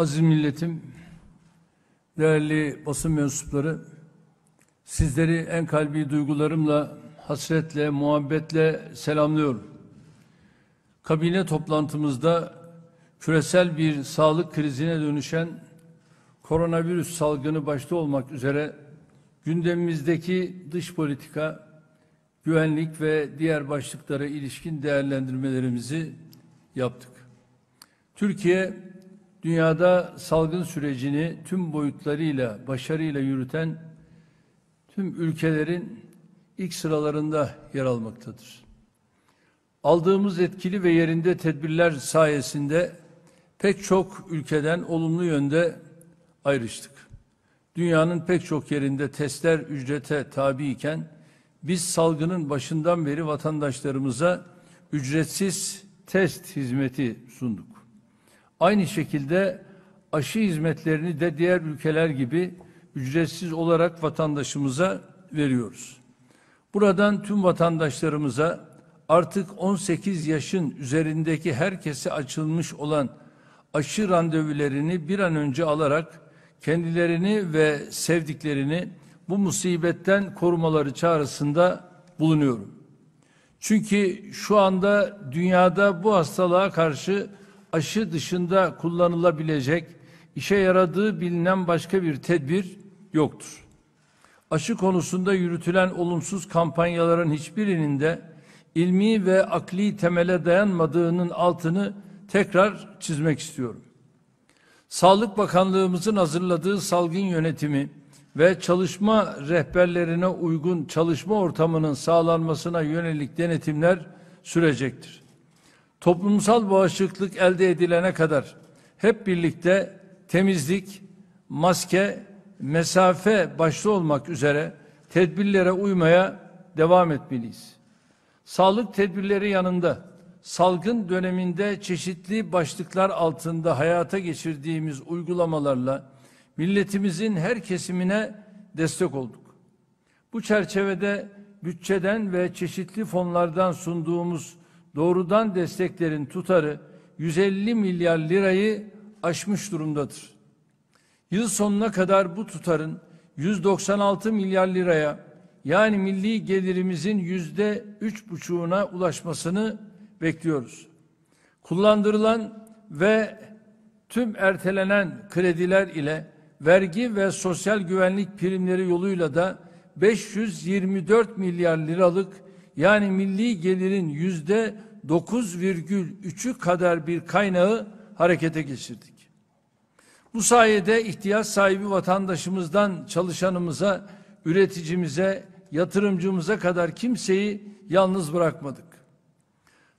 Aziz milletim, değerli basın mensupları, sizleri en kalbi duygularımla, hasretle, muhabbetle selamlıyorum. Kabine toplantımızda küresel bir sağlık krizine dönüşen koronavirüs salgını başta olmak üzere gündemimizdeki dış politika, güvenlik ve diğer başlıklara ilişkin değerlendirmelerimizi yaptık. Türkiye dünyada salgın sürecini tüm boyutlarıyla başarıyla yürüten tüm ülkelerin ilk sıralarında yer almaktadır. Aldığımız etkili ve yerinde tedbirler sayesinde pek çok ülkeden olumlu yönde ayrıştık. Dünyanın pek çok yerinde testler ücrete tabi iken biz salgının başından beri vatandaşlarımıza ücretsiz test hizmeti sunduk. Aynı şekilde aşı hizmetlerini de diğer ülkeler gibi ücretsiz olarak vatandaşımıza veriyoruz. Buradan tüm vatandaşlarımıza artık 18 yaşın üzerindeki herkese açılmış olan aşı randevularını bir an önce alarak kendilerini ve sevdiklerini bu musibetten korumaları çağrısında bulunuyorum. Çünkü şu anda dünyada bu hastalığa karşı aşı dışında kullanılabilecek işe yaradığı bilinen başka bir tedbir yoktur. Aşı konusunda yürütülen olumsuz kampanyaların hiçbirinin de ilmi ve akli temele dayanmadığının altını tekrar çizmek istiyorum. Sağlık Bakanlığımızın hazırladığı salgın yönetimi ve çalışma rehberlerine uygun çalışma ortamının sağlanmasına yönelik denetimler sürecektir toplumsal bağışıklık elde edilene kadar hep birlikte temizlik, maske, mesafe başta olmak üzere tedbirlere uymaya devam etmeliyiz. Sağlık tedbirleri yanında salgın döneminde çeşitli başlıklar altında hayata geçirdiğimiz uygulamalarla milletimizin her kesimine destek olduk. Bu çerçevede bütçeden ve çeşitli fonlardan sunduğumuz doğrudan desteklerin tutarı 150 milyar lirayı aşmış durumdadır. Yıl sonuna kadar bu tutarın 196 milyar liraya yani milli gelirimizin yüzde üç buçuğuna ulaşmasını bekliyoruz. Kullandırılan ve tüm ertelenen krediler ile vergi ve sosyal güvenlik primleri yoluyla da 524 milyar liralık yani milli gelirin yüzde 9,3'ü kadar bir kaynağı harekete geçirdik. Bu sayede ihtiyaç sahibi vatandaşımızdan çalışanımıza, üreticimize, yatırımcımıza kadar kimseyi yalnız bırakmadık.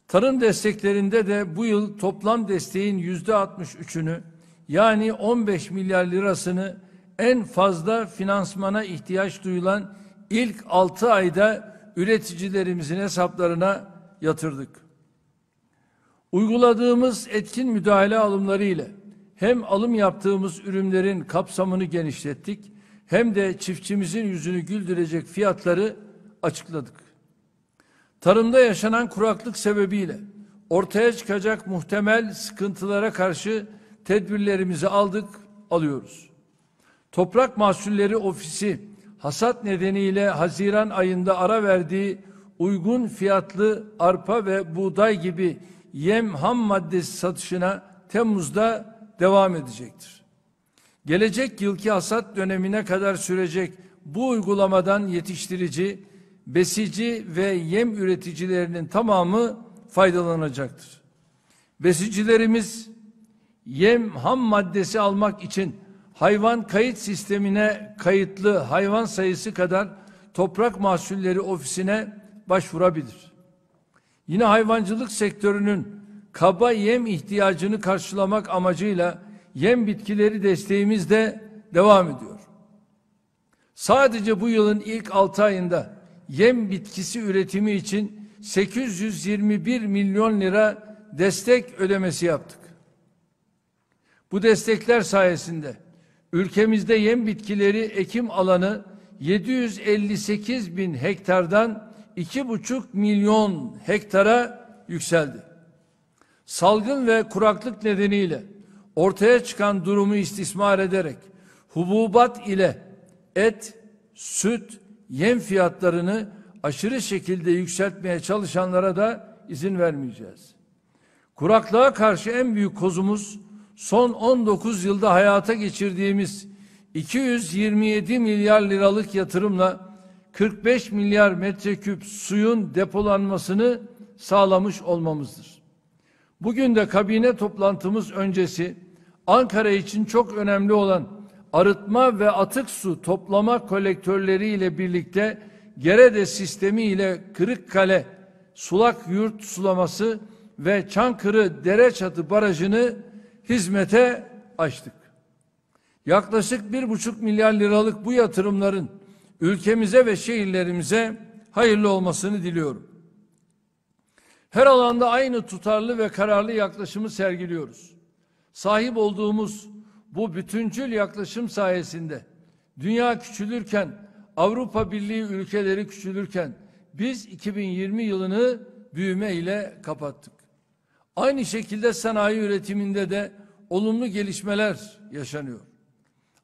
Tarım desteklerinde de bu yıl toplam desteğin yüzde 63'ünü yani 15 milyar lirasını en fazla finansmana ihtiyaç duyulan ilk 6 ayda üreticilerimizin hesaplarına yatırdık. Uyguladığımız etkin müdahale alımları ile hem alım yaptığımız ürünlerin kapsamını genişlettik hem de çiftçimizin yüzünü güldürecek fiyatları açıkladık. Tarımda yaşanan kuraklık sebebiyle ortaya çıkacak muhtemel sıkıntılara karşı tedbirlerimizi aldık, alıyoruz. Toprak Mahsulleri Ofisi hasat nedeniyle Haziran ayında ara verdiği uygun fiyatlı arpa ve buğday gibi yem ham maddesi satışına Temmuz'da devam edecektir. Gelecek yılki hasat dönemine kadar sürecek bu uygulamadan yetiştirici, besici ve yem üreticilerinin tamamı faydalanacaktır. Besicilerimiz yem ham maddesi almak için hayvan kayıt sistemine kayıtlı hayvan sayısı kadar toprak mahsulleri ofisine başvurabilir. Yine hayvancılık sektörünün kaba yem ihtiyacını karşılamak amacıyla yem bitkileri desteğimiz de devam ediyor. Sadece bu yılın ilk 6 ayında yem bitkisi üretimi için 821 milyon lira destek ödemesi yaptık. Bu destekler sayesinde Ülkemizde yem bitkileri ekim alanı 758 bin hektardan 2,5 milyon hektara yükseldi. Salgın ve kuraklık nedeniyle ortaya çıkan durumu istismar ederek hububat ile et, süt, yem fiyatlarını aşırı şekilde yükseltmeye çalışanlara da izin vermeyeceğiz. Kuraklığa karşı en büyük kozumuz son 19 yılda hayata geçirdiğimiz 227 milyar liralık yatırımla 45 milyar metreküp suyun depolanmasını sağlamış olmamızdır. Bugün de kabine toplantımız öncesi Ankara için çok önemli olan arıtma ve atık su toplama kolektörleri ile birlikte Gerede sistemi ile Kırıkkale Sulak Yurt sulaması ve Çankırı dere çatı barajını hizmete açtık. Yaklaşık bir buçuk milyar liralık bu yatırımların ülkemize ve şehirlerimize hayırlı olmasını diliyorum. Her alanda aynı tutarlı ve kararlı yaklaşımı sergiliyoruz. Sahip olduğumuz bu bütüncül yaklaşım sayesinde dünya küçülürken, Avrupa Birliği ülkeleri küçülürken biz 2020 yılını büyüme ile kapattık. Aynı şekilde sanayi üretiminde de olumlu gelişmeler yaşanıyor.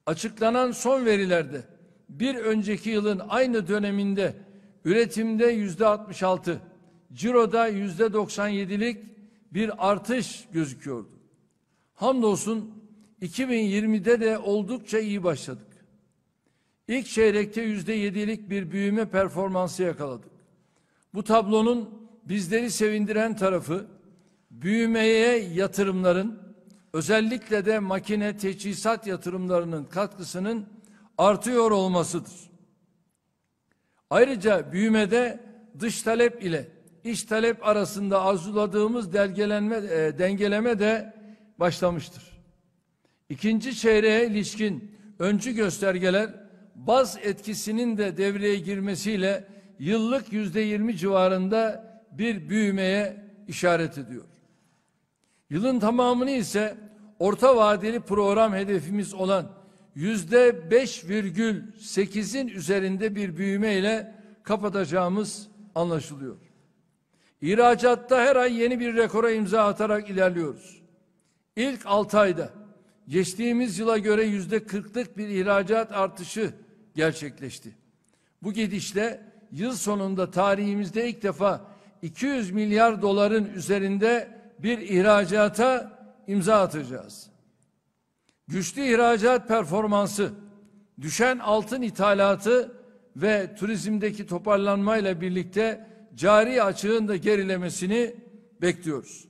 Açıklanan son verilerde bir önceki yılın aynı döneminde üretimde yüzde 66, ciroda yüzde 97'lik bir artış gözüküyordu. Hamdolsun 2020'de de oldukça iyi başladık. İlk çeyrekte yüzde yedilik bir büyüme performansı yakaladık. Bu tablonun bizleri sevindiren tarafı büyümeye yatırımların özellikle de makine teçhizat yatırımlarının katkısının artıyor olmasıdır. Ayrıca büyümede dış talep ile iç talep arasında arzuladığımız e, dengeleme de başlamıştır. İkinci çeyreğe ilişkin öncü göstergeler baz etkisinin de devreye girmesiyle yıllık yüzde yirmi civarında bir büyümeye işaret ediyor. Yılın tamamını ise orta vadeli program hedefimiz olan yüzde 5,8'in üzerinde bir büyüme ile kapatacağımız anlaşılıyor. İhracatta her ay yeni bir rekora imza atarak ilerliyoruz. İlk 6 ayda geçtiğimiz yıla göre yüzde 40'lık bir ihracat artışı gerçekleşti. Bu gidişle yıl sonunda tarihimizde ilk defa 200 milyar doların üzerinde bir ihracata imza atacağız. Güçlü ihracat performansı, düşen altın ithalatı ve turizmdeki toparlanmayla birlikte cari açığın da gerilemesini bekliyoruz.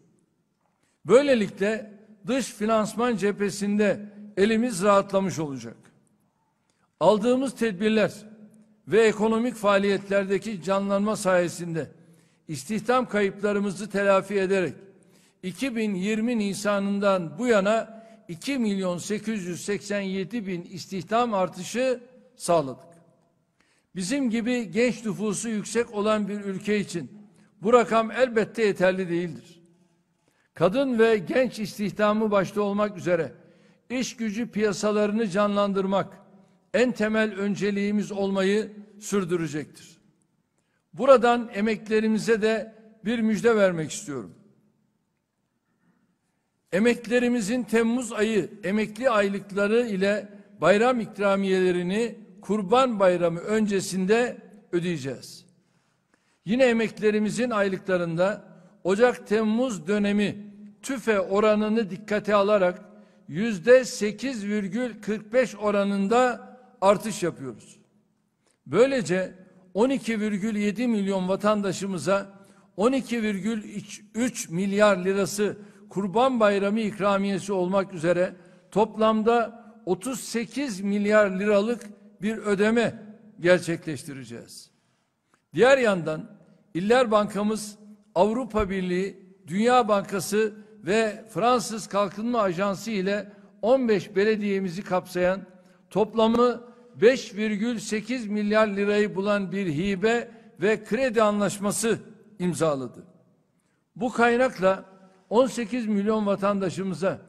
Böylelikle dış finansman cephesinde elimiz rahatlamış olacak. Aldığımız tedbirler ve ekonomik faaliyetlerdeki canlanma sayesinde istihdam kayıplarımızı telafi ederek 2020 Nisan'ından bu yana 2 milyon 887 bin istihdam artışı sağladık. Bizim gibi genç nüfusu yüksek olan bir ülke için bu rakam elbette yeterli değildir. Kadın ve genç istihdamı başta olmak üzere iş gücü piyasalarını canlandırmak en temel önceliğimiz olmayı sürdürecektir. Buradan emeklerimize de bir müjde vermek istiyorum. Emeklerimizin Temmuz ayı emekli aylıkları ile bayram ikramiyelerini Kurban Bayramı öncesinde ödeyeceğiz. Yine emeklerimizin aylıklarında Ocak-Temmuz dönemi tüfe oranını dikkate alarak yüzde 8,45 oranında artış yapıyoruz. Böylece 12,7 milyon vatandaşımıza 12,3 milyar lirası Kurban Bayramı ikramiyesi olmak üzere toplamda 38 milyar liralık bir ödeme gerçekleştireceğiz. Diğer yandan İller Bankamız Avrupa Birliği, Dünya Bankası ve Fransız Kalkınma Ajansı ile 15 belediyemizi kapsayan toplamı 5,8 milyar lirayı bulan bir hibe ve kredi anlaşması imzaladı. Bu kaynakla 18 milyon vatandaşımıza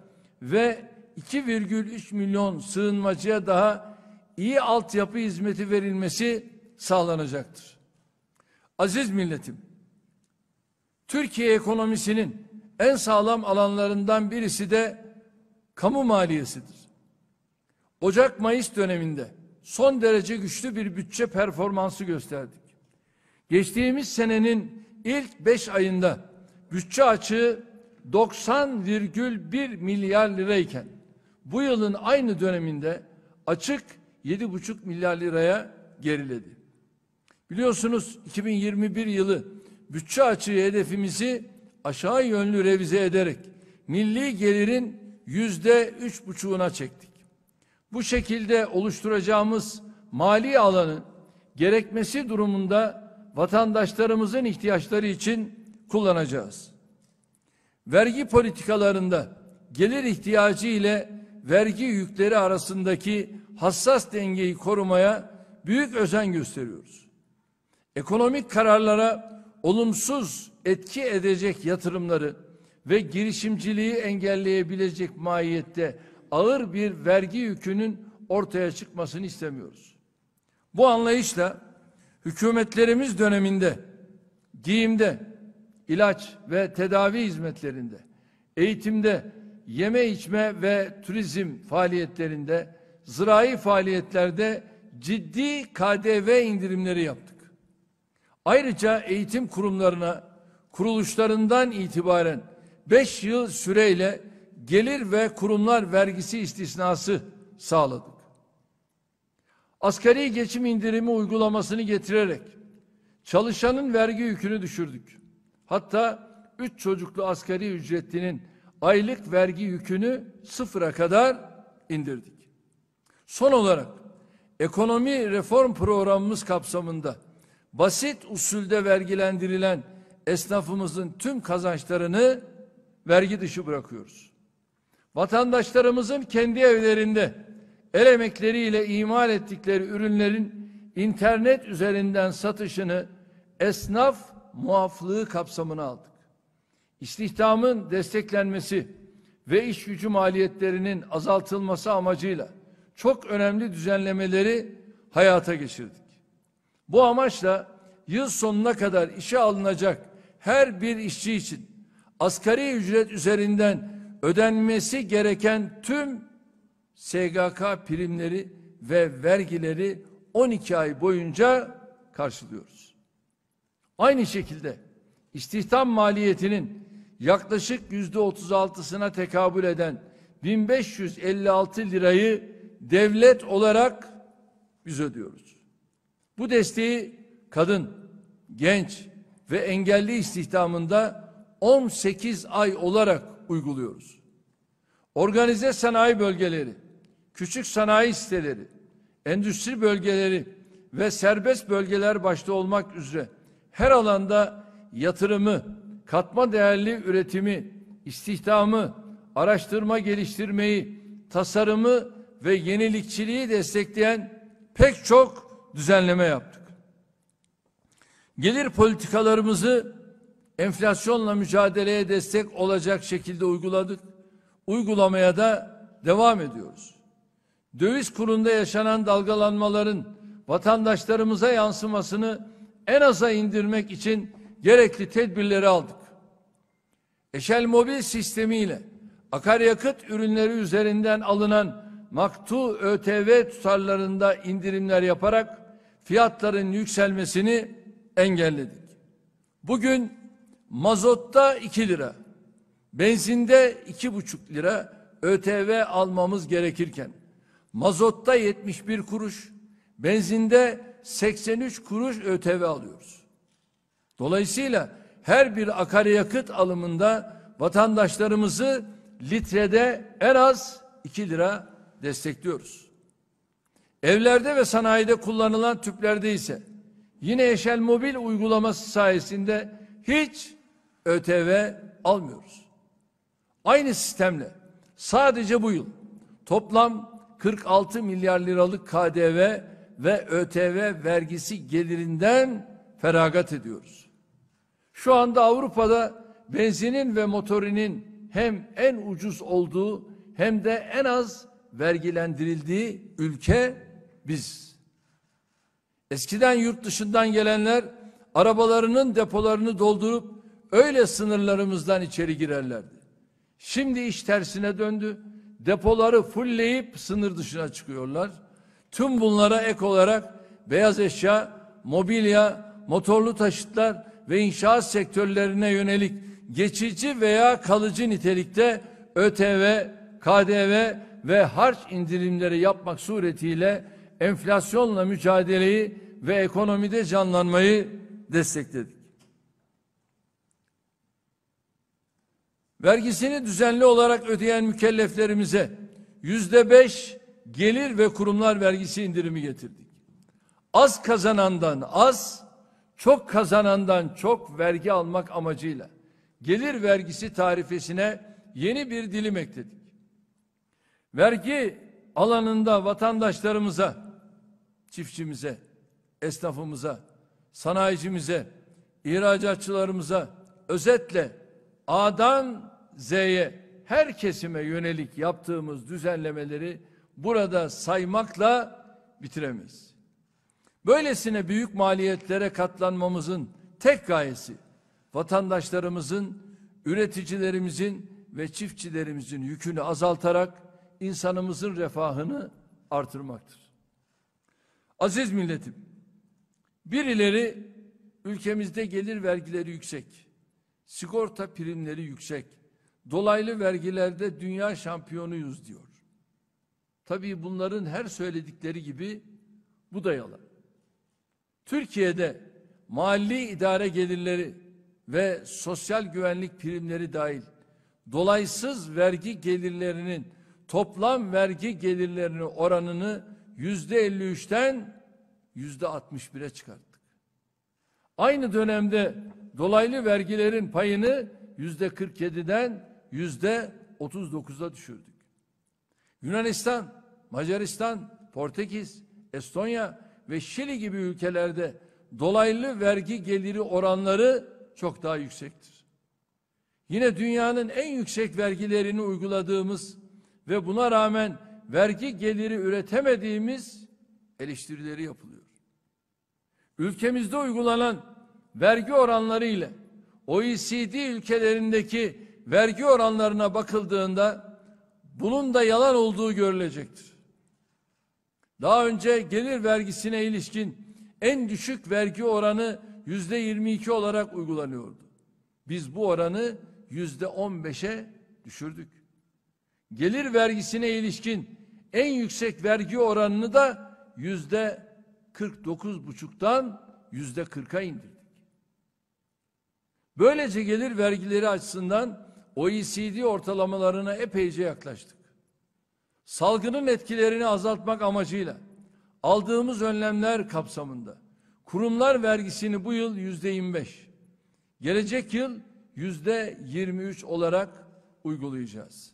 ve 2,3 milyon sığınmacıya daha iyi altyapı hizmeti verilmesi sağlanacaktır. Aziz milletim, Türkiye ekonomisinin en sağlam alanlarından birisi de kamu maliyesidir. Ocak-Mayıs döneminde son derece güçlü bir bütçe performansı gösterdik. Geçtiğimiz senenin ilk beş ayında bütçe açığı 90,1 milyar lirayken bu yılın aynı döneminde açık 7,5 milyar liraya geriledi. Biliyorsunuz 2021 yılı bütçe açığı hedefimizi aşağı yönlü revize ederek milli gelirin yüzde üç buçuğuna çektik. Bu şekilde oluşturacağımız mali alanın gerekmesi durumunda vatandaşlarımızın ihtiyaçları için kullanacağız vergi politikalarında gelir ihtiyacı ile vergi yükleri arasındaki hassas dengeyi korumaya büyük özen gösteriyoruz. Ekonomik kararlara olumsuz etki edecek yatırımları ve girişimciliği engelleyebilecek mahiyette ağır bir vergi yükünün ortaya çıkmasını istemiyoruz. Bu anlayışla hükümetlerimiz döneminde giyimde, ilaç ve tedavi hizmetlerinde, eğitimde, yeme içme ve turizm faaliyetlerinde, zirai faaliyetlerde ciddi KDV indirimleri yaptık. Ayrıca eğitim kurumlarına kuruluşlarından itibaren 5 yıl süreyle gelir ve kurumlar vergisi istisnası sağladık. Asgari geçim indirimi uygulamasını getirerek çalışanın vergi yükünü düşürdük. Hatta üç çocuklu askeri ücretlinin aylık vergi yükünü sıfıra kadar indirdik. Son olarak ekonomi reform programımız kapsamında basit usulde vergilendirilen esnafımızın tüm kazançlarını vergi dışı bırakıyoruz. Vatandaşlarımızın kendi evlerinde el emekleriyle imal ettikleri ürünlerin internet üzerinden satışını esnaf muaflığı kapsamına aldık. İstihdamın desteklenmesi ve iş gücü maliyetlerinin azaltılması amacıyla çok önemli düzenlemeleri hayata geçirdik. Bu amaçla yıl sonuna kadar işe alınacak her bir işçi için asgari ücret üzerinden ödenmesi gereken tüm SGK primleri ve vergileri 12 ay boyunca karşılıyoruz. Aynı şekilde istihdam maliyetinin yaklaşık yüzde otuz altısına tekabül eden 1556 lirayı devlet olarak biz ödüyoruz. Bu desteği kadın, genç ve engelli istihdamında 18 ay olarak uyguluyoruz. Organize sanayi bölgeleri, küçük sanayi siteleri, endüstri bölgeleri ve serbest bölgeler başta olmak üzere her alanda yatırımı, katma değerli üretimi, istihdamı, araştırma geliştirmeyi, tasarımı ve yenilikçiliği destekleyen pek çok düzenleme yaptık. Gelir politikalarımızı enflasyonla mücadeleye destek olacak şekilde uyguladık. Uygulamaya da devam ediyoruz. Döviz kurunda yaşanan dalgalanmaların vatandaşlarımıza yansımasını en aza indirmek için gerekli tedbirleri aldık. Eşel mobil sistemiyle akaryakıt ürünleri üzerinden alınan maktu ÖTV tutarlarında indirimler yaparak fiyatların yükselmesini engelledik. Bugün mazotta 2 lira, benzinde 2,5 lira ÖTV almamız gerekirken mazotta 71 kuruş, benzinde 83 kuruş ÖTV alıyoruz. Dolayısıyla her bir akaryakıt alımında vatandaşlarımızı litrede en az 2 lira destekliyoruz. Evlerde ve sanayide kullanılan tüplerde ise yine Eşel Mobil uygulaması sayesinde hiç ÖTV almıyoruz. Aynı sistemle sadece bu yıl toplam 46 milyar liralık KDV ve ÖTV vergisi gelirinden feragat ediyoruz. Şu anda Avrupa'da benzinin ve motorinin hem en ucuz olduğu hem de en az vergilendirildiği ülke biz. Eskiden yurt dışından gelenler arabalarının depolarını doldurup öyle sınırlarımızdan içeri girerlerdi. Şimdi iş tersine döndü. Depoları fullleyip sınır dışına çıkıyorlar. Tüm bunlara ek olarak beyaz eşya, mobilya, motorlu taşıtlar ve inşaat sektörlerine yönelik geçici veya kalıcı nitelikte ÖTV, KDV ve harç indirimleri yapmak suretiyle enflasyonla mücadeleyi ve ekonomide canlanmayı destekledik. Vergisini düzenli olarak ödeyen mükelleflerimize yüzde beş gelir ve kurumlar vergisi indirimi getirdik. Az kazanandan az, çok kazanandan çok vergi almak amacıyla gelir vergisi tarifesine yeni bir dilim ekledik. Vergi alanında vatandaşlarımıza, çiftçimize, esnafımıza, sanayicimize, ihracatçılarımıza, özetle A'dan Z'ye her kesime yönelik yaptığımız düzenlemeleri burada saymakla bitiremeyiz. Böylesine büyük maliyetlere katlanmamızın tek gayesi vatandaşlarımızın, üreticilerimizin ve çiftçilerimizin yükünü azaltarak insanımızın refahını artırmaktır. Aziz milletim, birileri ülkemizde gelir vergileri yüksek, sigorta primleri yüksek, dolaylı vergilerde dünya şampiyonuyuz diyor. Tabii bunların her söyledikleri gibi bu da yalan. Türkiye'de mali idare gelirleri ve sosyal güvenlik primleri dahil dolaysız vergi gelirlerinin toplam vergi gelirlerini oranını yüzde 53'ten yüzde 61'e çıkarttık. Aynı dönemde dolaylı vergilerin payını yüzde 47'den yüzde 39'a düşürdük. Yunanistan Macaristan, Portekiz, Estonya ve Şili gibi ülkelerde dolaylı vergi geliri oranları çok daha yüksektir. Yine dünyanın en yüksek vergilerini uyguladığımız ve buna rağmen vergi geliri üretemediğimiz eleştirileri yapılıyor. Ülkemizde uygulanan vergi oranları ile OECD ülkelerindeki vergi oranlarına bakıldığında bunun da yalan olduğu görülecektir. Daha önce gelir vergisine ilişkin en düşük vergi oranı yüzde 22 olarak uygulanıyordu. Biz bu oranı yüzde 15'e düşürdük. Gelir vergisine ilişkin en yüksek vergi oranını da yüzde 49 buçuktan yüzde 40'a indirdik. Böylece gelir vergileri açısından OECD ortalamalarına epeyce yaklaştık salgının etkilerini azaltmak amacıyla aldığımız önlemler kapsamında kurumlar vergisini bu yıl yüzde 25, gelecek yıl yüzde 23 olarak uygulayacağız.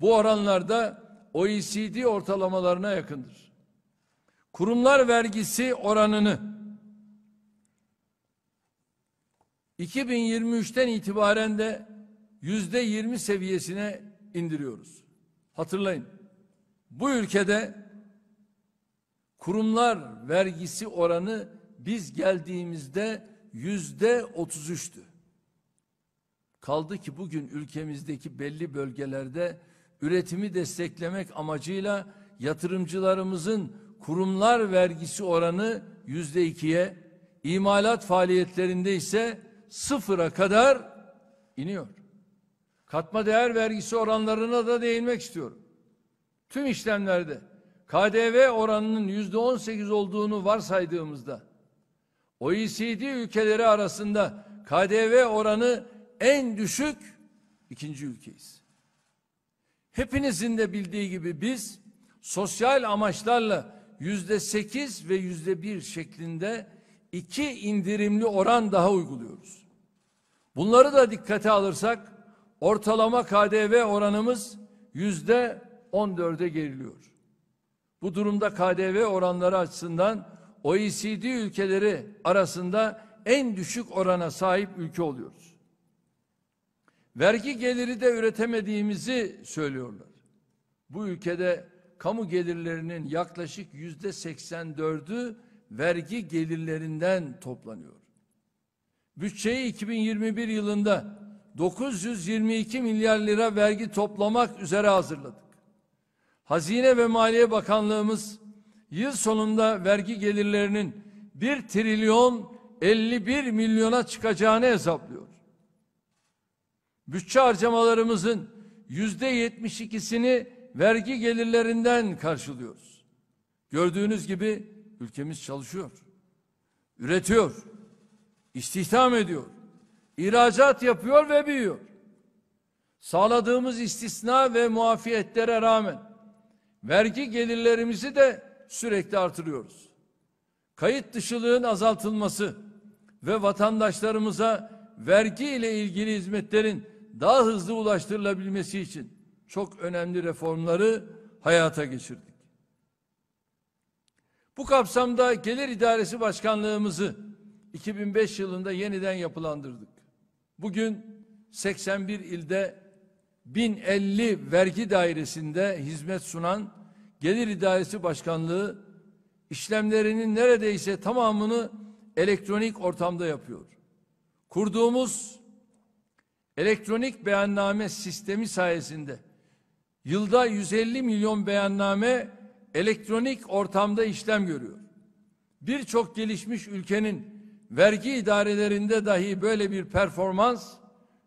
Bu oranlarda OECD ortalamalarına yakındır. Kurumlar vergisi oranını 2023'ten itibaren de yüzde 20 seviyesine indiriyoruz. Hatırlayın. Bu ülkede kurumlar vergisi oranı biz geldiğimizde yüzde otuz üçtü. Kaldı ki bugün ülkemizdeki belli bölgelerde üretimi desteklemek amacıyla yatırımcılarımızın kurumlar vergisi oranı yüzde ikiye, imalat faaliyetlerinde ise sıfıra kadar iniyor katma değer vergisi oranlarına da değinmek istiyorum. Tüm işlemlerde KDV oranının yüzde on sekiz olduğunu varsaydığımızda OECD ülkeleri arasında KDV oranı en düşük ikinci ülkeyiz. Hepinizin de bildiği gibi biz sosyal amaçlarla yüzde sekiz ve yüzde bir şeklinde iki indirimli oran daha uyguluyoruz. Bunları da dikkate alırsak Ortalama KDV oranımız yüzde 14'e geriliyor. Bu durumda KDV oranları açısından OECD ülkeleri arasında en düşük orana sahip ülke oluyoruz. Vergi geliri de üretemediğimizi söylüyorlar. Bu ülkede kamu gelirlerinin yaklaşık yüzde 84'ü vergi gelirlerinden toplanıyor. Bütçeyi 2021 yılında 922 milyar lira vergi toplamak üzere hazırladık. Hazine ve Maliye Bakanlığımız yıl sonunda vergi gelirlerinin 1 trilyon 51 milyona çıkacağını hesaplıyor. Bütçe harcamalarımızın yüzde %72'sini vergi gelirlerinden karşılıyoruz. Gördüğünüz gibi ülkemiz çalışıyor, üretiyor, istihdam ediyor. İhracat yapıyor ve büyüyor. Sağladığımız istisna ve muafiyetlere rağmen vergi gelirlerimizi de sürekli artırıyoruz. Kayıt dışılığın azaltılması ve vatandaşlarımıza vergi ile ilgili hizmetlerin daha hızlı ulaştırılabilmesi için çok önemli reformları hayata geçirdik. Bu kapsamda Gelir İdaresi Başkanlığımızı 2005 yılında yeniden yapılandırdık. Bugün 81 ilde 1050 vergi dairesinde hizmet sunan Gelir İdaresi Başkanlığı işlemlerinin neredeyse tamamını elektronik ortamda yapıyor. Kurduğumuz elektronik beyanname sistemi sayesinde yılda 150 milyon beyanname elektronik ortamda işlem görüyor. Birçok gelişmiş ülkenin vergi idarelerinde dahi böyle bir performans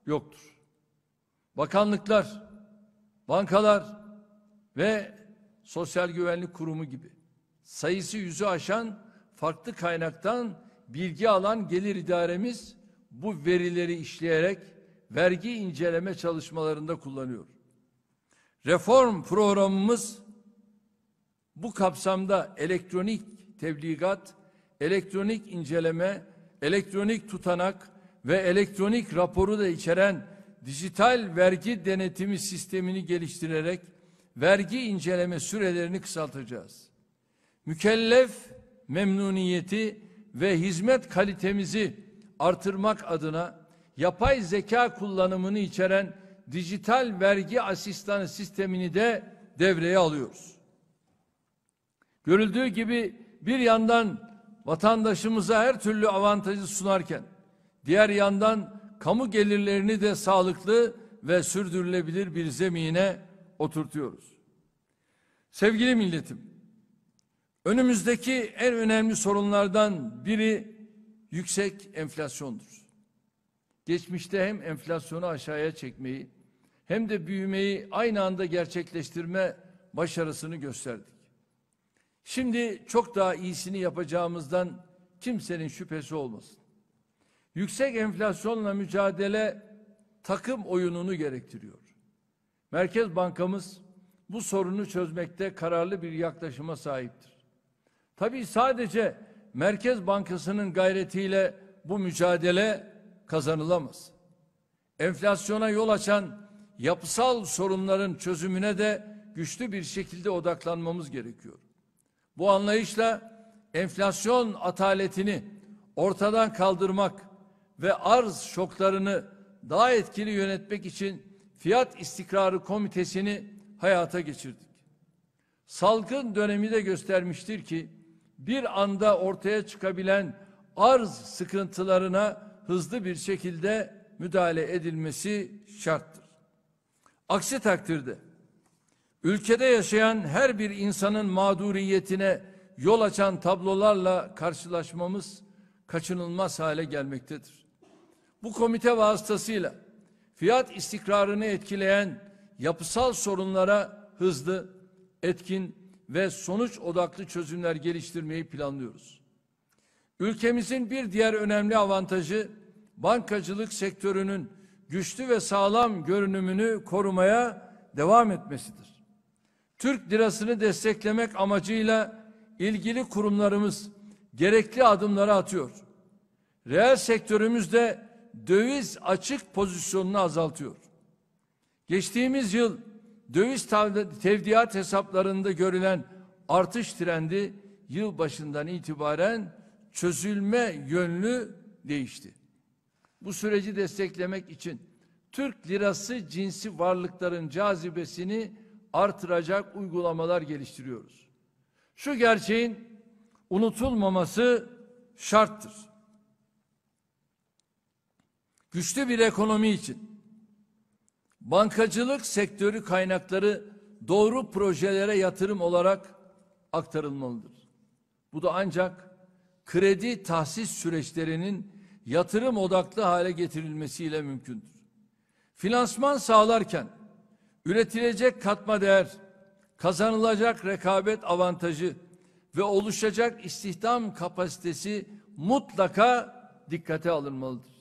yoktur. Bakanlıklar, bankalar ve Sosyal Güvenlik Kurumu gibi sayısı yüzü aşan farklı kaynaktan bilgi alan gelir idaremiz bu verileri işleyerek vergi inceleme çalışmalarında kullanıyor. Reform programımız bu kapsamda elektronik tebligat, elektronik inceleme elektronik tutanak ve elektronik raporu da içeren dijital vergi denetimi sistemini geliştirerek vergi inceleme sürelerini kısaltacağız. Mükellef memnuniyeti ve hizmet kalitemizi artırmak adına yapay zeka kullanımını içeren dijital vergi asistanı sistemini de devreye alıyoruz. Görüldüğü gibi bir yandan vatandaşımıza her türlü avantajı sunarken diğer yandan kamu gelirlerini de sağlıklı ve sürdürülebilir bir zemine oturtuyoruz. Sevgili milletim, önümüzdeki en önemli sorunlardan biri yüksek enflasyondur. Geçmişte hem enflasyonu aşağıya çekmeyi hem de büyümeyi aynı anda gerçekleştirme başarısını gösterdik. Şimdi çok daha iyisini yapacağımızdan kimsenin şüphesi olmasın. Yüksek enflasyonla mücadele takım oyununu gerektiriyor. Merkez Bankamız bu sorunu çözmekte kararlı bir yaklaşıma sahiptir. Tabii sadece Merkez Bankası'nın gayretiyle bu mücadele kazanılamaz. Enflasyona yol açan yapısal sorunların çözümüne de güçlü bir şekilde odaklanmamız gerekiyor. Bu anlayışla enflasyon ataletini ortadan kaldırmak ve arz şoklarını daha etkili yönetmek için Fiyat İstikrarı Komitesi'ni hayata geçirdik. Salgın dönemi de göstermiştir ki bir anda ortaya çıkabilen arz sıkıntılarına hızlı bir şekilde müdahale edilmesi şarttır. Aksi takdirde Ülkede yaşayan her bir insanın mağduriyetine yol açan tablolarla karşılaşmamız kaçınılmaz hale gelmektedir. Bu komite vasıtasıyla fiyat istikrarını etkileyen yapısal sorunlara hızlı, etkin ve sonuç odaklı çözümler geliştirmeyi planlıyoruz. Ülkemizin bir diğer önemli avantajı bankacılık sektörünün güçlü ve sağlam görünümünü korumaya devam etmesidir. Türk lirasını desteklemek amacıyla ilgili kurumlarımız gerekli adımları atıyor. Reel sektörümüzde döviz açık pozisyonunu azaltıyor. Geçtiğimiz yıl döviz tevdiat hesaplarında görülen artış trendi yıl başından itibaren çözülme yönlü değişti. Bu süreci desteklemek için Türk lirası cinsi varlıkların cazibesini artıracak uygulamalar geliştiriyoruz. Şu gerçeğin unutulmaması şarttır. Güçlü bir ekonomi için bankacılık sektörü kaynakları doğru projelere yatırım olarak aktarılmalıdır. Bu da ancak kredi tahsis süreçlerinin yatırım odaklı hale getirilmesiyle mümkündür. Finansman sağlarken Üretilecek katma değer, kazanılacak rekabet avantajı ve oluşacak istihdam kapasitesi mutlaka dikkate alınmalıdır.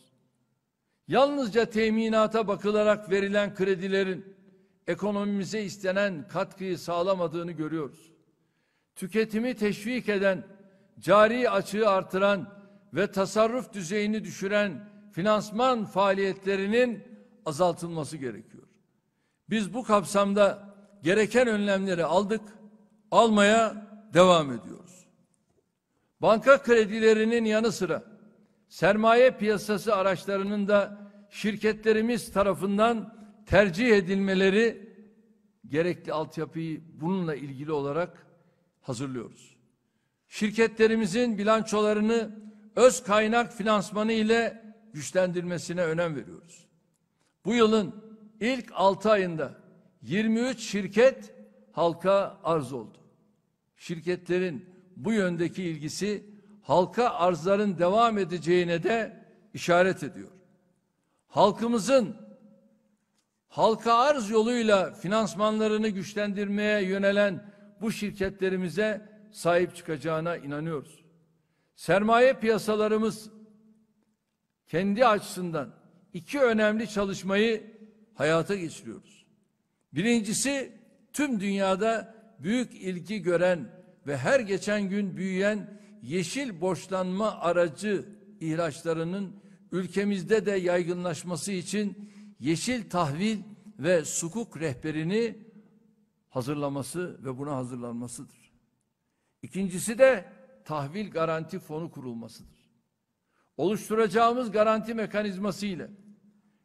Yalnızca teminata bakılarak verilen kredilerin ekonomimize istenen katkıyı sağlamadığını görüyoruz. Tüketimi teşvik eden, cari açığı artıran ve tasarruf düzeyini düşüren finansman faaliyetlerinin azaltılması gerekiyor. Biz bu kapsamda gereken önlemleri aldık, almaya devam ediyoruz. Banka kredilerinin yanı sıra sermaye piyasası araçlarının da şirketlerimiz tarafından tercih edilmeleri gerekli altyapıyı bununla ilgili olarak hazırlıyoruz. Şirketlerimizin bilançolarını öz kaynak finansmanı ile güçlendirmesine önem veriyoruz. Bu yılın ilk 6 ayında 23 şirket halka arz oldu. Şirketlerin bu yöndeki ilgisi halka arzların devam edeceğine de işaret ediyor. Halkımızın halka arz yoluyla finansmanlarını güçlendirmeye yönelen bu şirketlerimize sahip çıkacağına inanıyoruz. Sermaye piyasalarımız kendi açısından iki önemli çalışmayı hayata geçiriyoruz. Birincisi tüm dünyada büyük ilgi gören ve her geçen gün büyüyen yeşil borçlanma aracı ihraçlarının ülkemizde de yaygınlaşması için yeşil tahvil ve sukuk rehberini hazırlaması ve buna hazırlanmasıdır. İkincisi de tahvil garanti fonu kurulmasıdır. Oluşturacağımız garanti mekanizması ile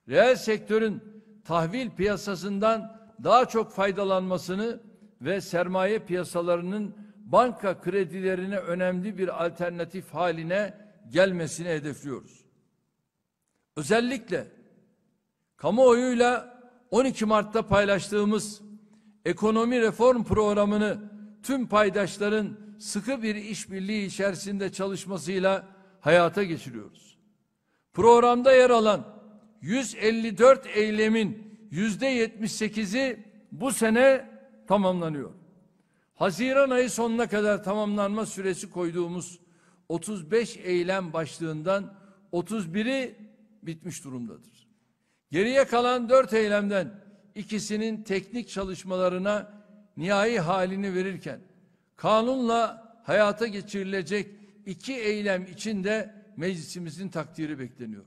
reel sektörün tahvil piyasasından daha çok faydalanmasını ve sermaye piyasalarının banka kredilerine önemli bir alternatif haline gelmesini hedefliyoruz. Özellikle kamuoyuyla 12 Mart'ta paylaştığımız ekonomi reform programını tüm paydaşların sıkı bir işbirliği içerisinde çalışmasıyla hayata geçiriyoruz. Programda yer alan 154 eylemin yüzde %78'i bu sene tamamlanıyor. Haziran ayı sonuna kadar tamamlanma süresi koyduğumuz 35 eylem başlığından 31'i bitmiş durumdadır. Geriye kalan 4 eylemden ikisinin teknik çalışmalarına nihai halini verirken kanunla hayata geçirilecek iki eylem için de meclisimizin takdiri bekleniyor.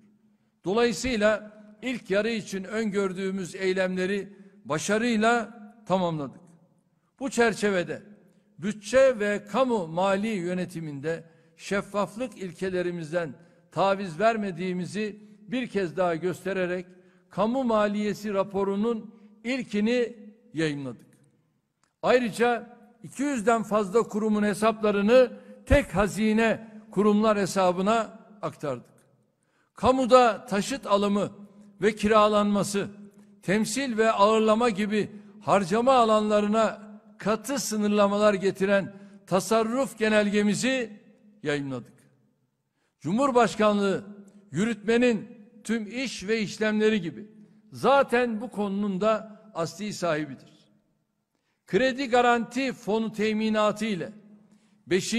Dolayısıyla ilk yarı için öngördüğümüz eylemleri başarıyla tamamladık. Bu çerçevede bütçe ve kamu mali yönetiminde şeffaflık ilkelerimizden taviz vermediğimizi bir kez daha göstererek kamu maliyesi raporunun ilkini yayınladık. Ayrıca 200'den fazla kurumun hesaplarını tek hazine kurumlar hesabına aktardık kamuda taşıt alımı ve kiralanması, temsil ve ağırlama gibi harcama alanlarına katı sınırlamalar getiren tasarruf genelgemizi yayınladık. Cumhurbaşkanlığı yürütmenin tüm iş ve işlemleri gibi zaten bu konunun da asli sahibidir. Kredi garanti fonu teminatı ile 5.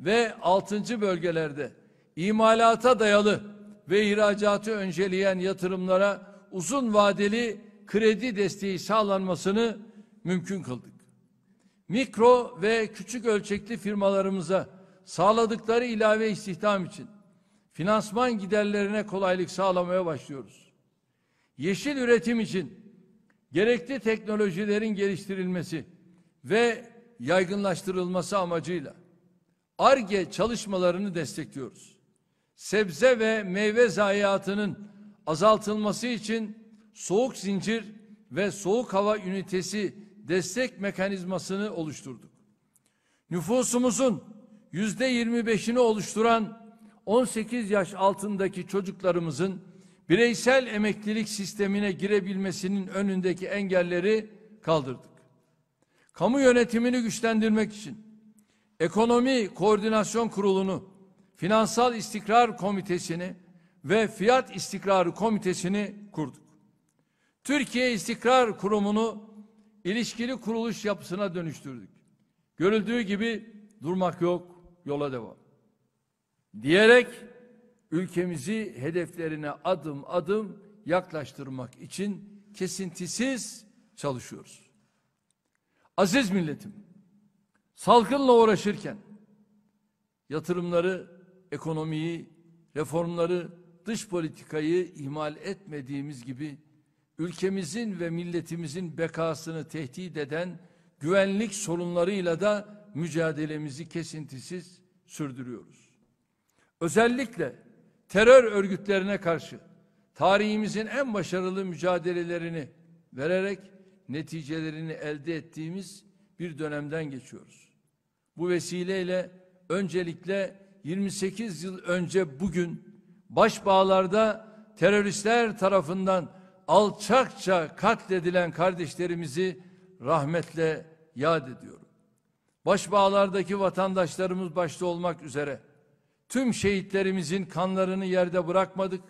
ve 6. bölgelerde imalata dayalı ve ihracatı önceleyen yatırımlara uzun vadeli kredi desteği sağlanmasını mümkün kıldık. Mikro ve küçük ölçekli firmalarımıza sağladıkları ilave istihdam için finansman giderlerine kolaylık sağlamaya başlıyoruz. Yeşil üretim için gerekli teknolojilerin geliştirilmesi ve yaygınlaştırılması amacıyla ARGE çalışmalarını destekliyoruz sebze ve meyve zayiatının azaltılması için soğuk zincir ve soğuk hava ünitesi destek mekanizmasını oluşturduk. Nüfusumuzun yüzde yirmi beşini oluşturan 18 yaş altındaki çocuklarımızın bireysel emeklilik sistemine girebilmesinin önündeki engelleri kaldırdık. Kamu yönetimini güçlendirmek için ekonomi koordinasyon kurulunu Finansal İstikrar Komitesi'ni ve Fiyat İstikrarı Komitesi'ni kurduk. Türkiye İstikrar Kurumu'nu ilişkili kuruluş yapısına dönüştürdük. Görüldüğü gibi durmak yok, yola devam. Diyerek ülkemizi hedeflerine adım adım yaklaştırmak için kesintisiz çalışıyoruz. Aziz milletim, salgınla uğraşırken yatırımları ekonomiyi, reformları, dış politikayı ihmal etmediğimiz gibi ülkemizin ve milletimizin bekasını tehdit eden güvenlik sorunlarıyla da mücadelemizi kesintisiz sürdürüyoruz. Özellikle terör örgütlerine karşı tarihimizin en başarılı mücadelelerini vererek neticelerini elde ettiğimiz bir dönemden geçiyoruz. Bu vesileyle öncelikle 28 yıl önce bugün başbağlarda teröristler tarafından alçakça katledilen kardeşlerimizi rahmetle yad ediyorum. Başbağlardaki vatandaşlarımız başta olmak üzere tüm şehitlerimizin kanlarını yerde bırakmadık,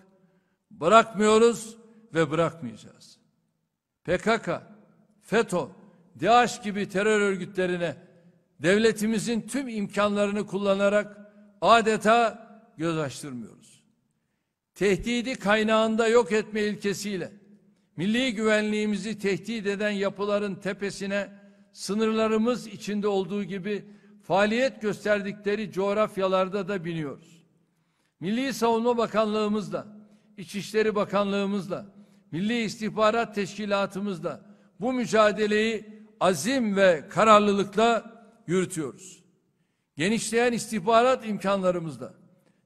bırakmıyoruz ve bırakmayacağız. PKK, FETÖ, DAEŞ gibi terör örgütlerine devletimizin tüm imkanlarını kullanarak adeta göz açtırmıyoruz. Tehdidi kaynağında yok etme ilkesiyle milli güvenliğimizi tehdit eden yapıların tepesine sınırlarımız içinde olduğu gibi faaliyet gösterdikleri coğrafyalarda da biniyoruz. Milli Savunma Bakanlığımızla, İçişleri Bakanlığımızla, Milli İstihbarat Teşkilatımızla bu mücadeleyi azim ve kararlılıkla yürütüyoruz genişleyen istihbarat imkanlarımızda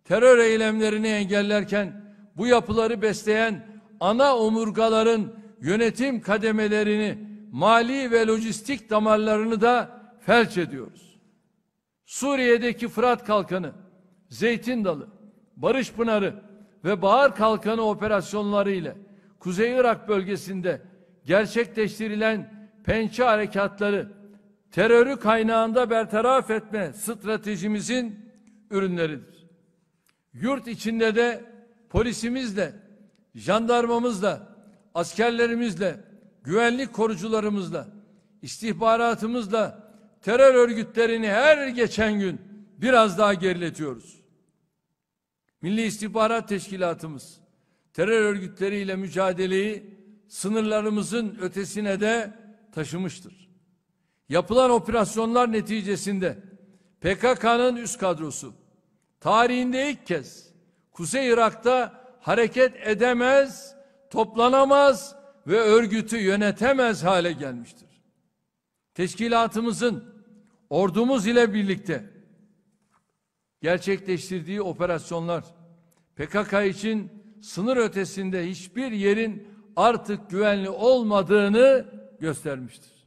terör eylemlerini engellerken bu yapıları besleyen ana omurgaların yönetim kademelerini, mali ve lojistik damarlarını da felç ediyoruz. Suriye'deki Fırat Kalkanı, Zeytin Dalı, Barış Pınarı ve Bahar Kalkanı operasyonları ile Kuzey Irak bölgesinde gerçekleştirilen pençe harekatları terörü kaynağında bertaraf etme stratejimizin ürünleridir. Yurt içinde de polisimizle, jandarmamızla, askerlerimizle, güvenlik korucularımızla, istihbaratımızla terör örgütlerini her geçen gün biraz daha geriletiyoruz. Milli İstihbarat Teşkilatımız terör örgütleriyle mücadeleyi sınırlarımızın ötesine de taşımıştır. Yapılan operasyonlar neticesinde PKK'nın üst kadrosu tarihinde ilk kez Kuzey Irak'ta hareket edemez, toplanamaz ve örgütü yönetemez hale gelmiştir. Teşkilatımızın ordumuz ile birlikte gerçekleştirdiği operasyonlar PKK için sınır ötesinde hiçbir yerin artık güvenli olmadığını göstermiştir.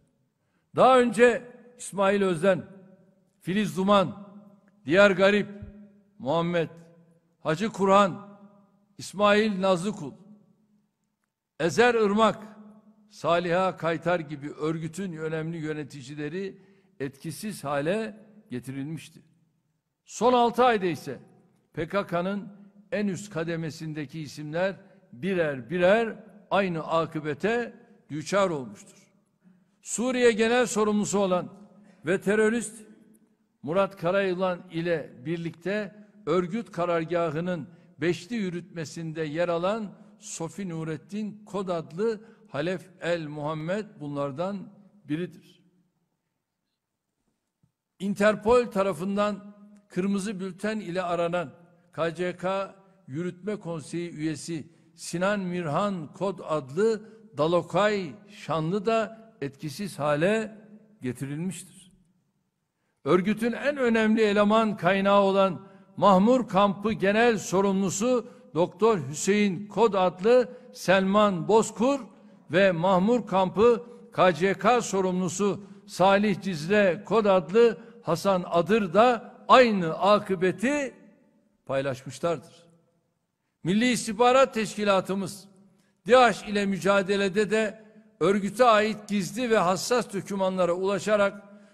Daha önce İsmail Özden, Filiz Duman, Diğer Garip, Muhammed, Hacı Kur'an, İsmail Nazlıkul, Ezer Irmak, Saliha Kaytar gibi örgütün önemli yöneticileri etkisiz hale getirilmişti. Son altı ayda ise PKK'nın en üst kademesindeki isimler birer birer aynı akıbete düçar olmuştur. Suriye Genel Sorumlusu olan ve terörist Murat Karayılan ile birlikte örgüt karargahının beşli yürütmesinde yer alan Sofi Nurettin Kod adlı Halef El Muhammed bunlardan biridir. Interpol tarafından kırmızı bülten ile aranan KCK Yürütme Konseyi üyesi Sinan Mirhan Kod adlı Dalokay Şanlı da etkisiz hale getirilmiştir. Örgütün en önemli eleman kaynağı olan Mahmur Kampı Genel Sorumlusu Doktor Hüseyin Kod adlı Selman Bozkur ve Mahmur Kampı KCK Sorumlusu Salih Cizre Kod adlı Hasan Adır da aynı akıbeti paylaşmışlardır. Milli İstihbarat Teşkilatımız DİAŞ ile mücadelede de örgüte ait gizli ve hassas dokümanlara ulaşarak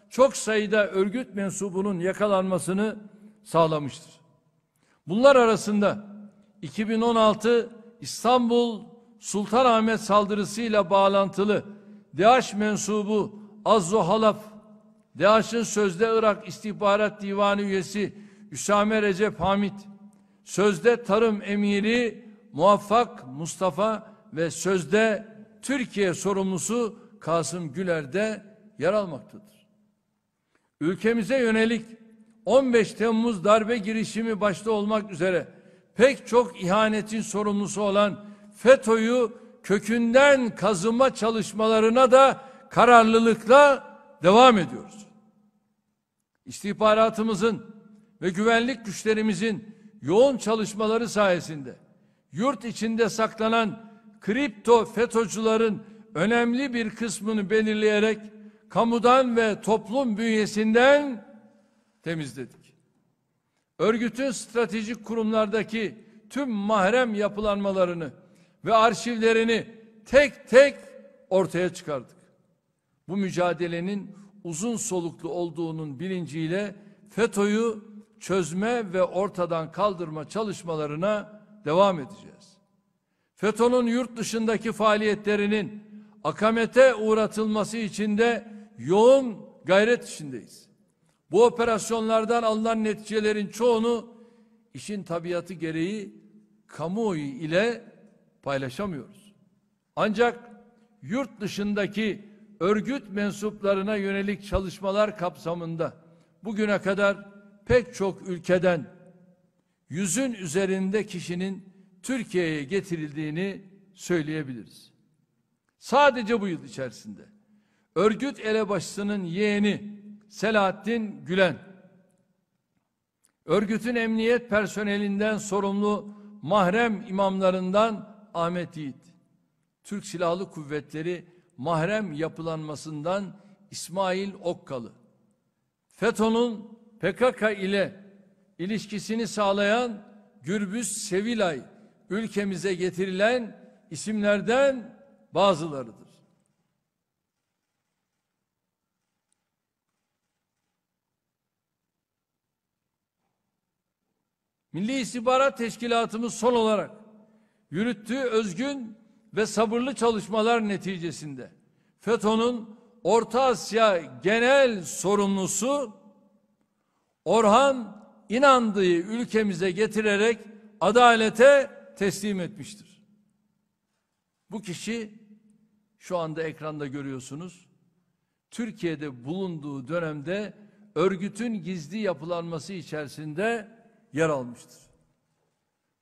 çok sayıda örgüt mensubunun yakalanmasını sağlamıştır. Bunlar arasında 2016 İstanbul Sultanahmet saldırısıyla bağlantılı DAEŞ mensubu Azzo Halaf, DAEŞ'in sözde Irak İstihbarat Divanı üyesi Üsame Recep Hamit, sözde Tarım Emiri Muvaffak Mustafa ve sözde Türkiye sorumlusu Kasım Güler de yer almaktadır. Ülkemize yönelik 15 Temmuz darbe girişimi başta olmak üzere pek çok ihanetin sorumlusu olan FETÖ'yü kökünden kazıma çalışmalarına da kararlılıkla devam ediyoruz. İstihbaratımızın ve güvenlik güçlerimizin yoğun çalışmaları sayesinde yurt içinde saklanan kripto FETÖ'cülerin önemli bir kısmını belirleyerek kamudan ve toplum bünyesinden temizledik. Örgütün stratejik kurumlardaki tüm mahrem yapılanmalarını ve arşivlerini tek tek ortaya çıkardık. Bu mücadelenin uzun soluklu olduğunun bilinciyle FETÖ'yü çözme ve ortadan kaldırma çalışmalarına devam edeceğiz. FETÖ'nün yurt dışındaki faaliyetlerinin akamete uğratılması için de yoğun gayret içindeyiz. Bu operasyonlardan alınan neticelerin çoğunu işin tabiatı gereği kamuoyu ile paylaşamıyoruz. Ancak yurt dışındaki örgüt mensuplarına yönelik çalışmalar kapsamında bugüne kadar pek çok ülkeden yüzün üzerinde kişinin Türkiye'ye getirildiğini söyleyebiliriz. Sadece bu yıl içerisinde örgüt elebaşısının yeğeni Selahattin Gülen, örgütün emniyet personelinden sorumlu mahrem imamlarından Ahmet Yiğit, Türk Silahlı Kuvvetleri mahrem yapılanmasından İsmail Okkalı, FETÖ'nün PKK ile ilişkisini sağlayan Gürbüz Sevilay ülkemize getirilen isimlerden bazılarıdır. Milli İstihbarat Teşkilatımız son olarak yürüttüğü özgün ve sabırlı çalışmalar neticesinde FETÖ'nün Orta Asya genel sorumlusu Orhan inandığı ülkemize getirerek adalete teslim etmiştir. Bu kişi şu anda ekranda görüyorsunuz. Türkiye'de bulunduğu dönemde örgütün gizli yapılanması içerisinde yer almıştır.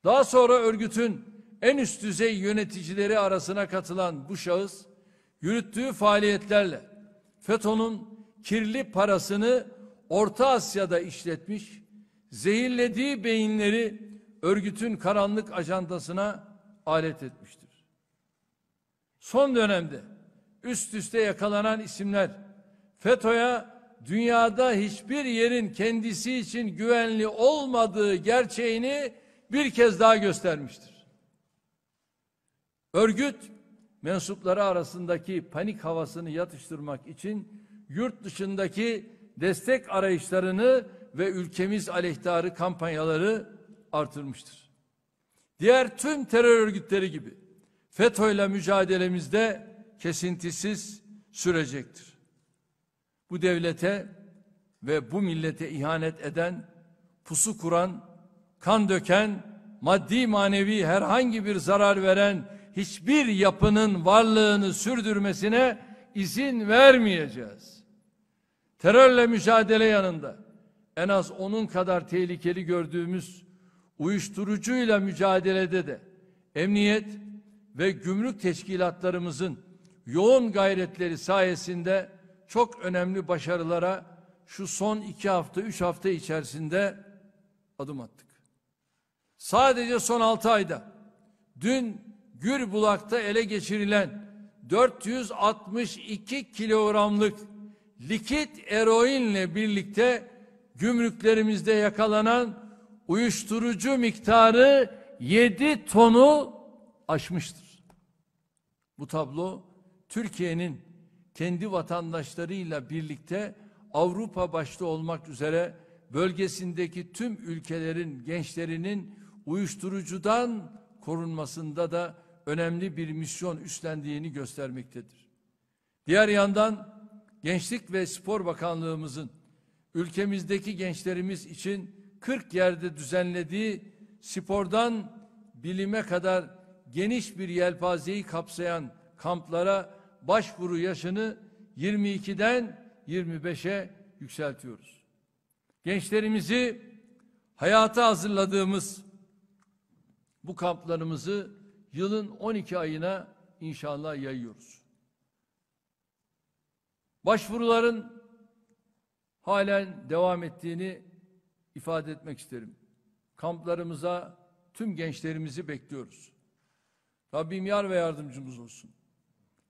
Daha sonra örgütün en üst düzey yöneticileri arasına katılan bu şahıs yürüttüğü faaliyetlerle FETÖ'nün kirli parasını Orta Asya'da işletmiş, zehirlediği beyinleri örgütün karanlık ajandasına alet etmiştir. Son dönemde üst üste yakalanan isimler FETÖ'ye dünyada hiçbir yerin kendisi için güvenli olmadığı gerçeğini bir kez daha göstermiştir. Örgüt mensupları arasındaki panik havasını yatıştırmak için yurt dışındaki destek arayışlarını ve ülkemiz aleyhtarı kampanyaları artırmıştır. Diğer tüm terör örgütleri gibi Fetö FETÖ'yle mücadelemizde kesintisiz sürecektir. Bu devlete ve bu millete ihanet eden, pusu kuran, kan döken, maddi manevi herhangi bir zarar veren hiçbir yapının varlığını sürdürmesine izin vermeyeceğiz. Terörle mücadele yanında en az onun kadar tehlikeli gördüğümüz uyuşturucuyla mücadelede de emniyet ve gümrük teşkilatlarımızın yoğun gayretleri sayesinde çok önemli başarılara şu son iki hafta, üç hafta içerisinde adım attık. Sadece son altı ayda dün Gürbulak'ta ele geçirilen 462 kilogramlık likit eroinle birlikte gümrüklerimizde yakalanan uyuşturucu miktarı 7 tonu aşmıştır. Bu tablo Türkiye'nin kendi vatandaşlarıyla birlikte Avrupa başta olmak üzere bölgesindeki tüm ülkelerin gençlerinin uyuşturucudan korunmasında da önemli bir misyon üstlendiğini göstermektedir. Diğer yandan Gençlik ve Spor Bakanlığımızın ülkemizdeki gençlerimiz için 40 yerde düzenlediği spordan bilime kadar geniş bir yelpazeyi kapsayan kamplara başvuru yaşını 22'den 25'e yükseltiyoruz. Gençlerimizi hayata hazırladığımız bu kamplarımızı yılın 12 ayına inşallah yayıyoruz. Başvuruların halen devam ettiğini ifade etmek isterim. Kamplarımıza tüm gençlerimizi bekliyoruz. Rabbim yar ve yardımcımız olsun.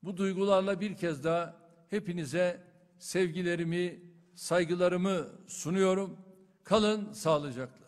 Bu duygularla bir kez daha hepinize sevgilerimi, saygılarımı sunuyorum. Kalın sağlıcakla.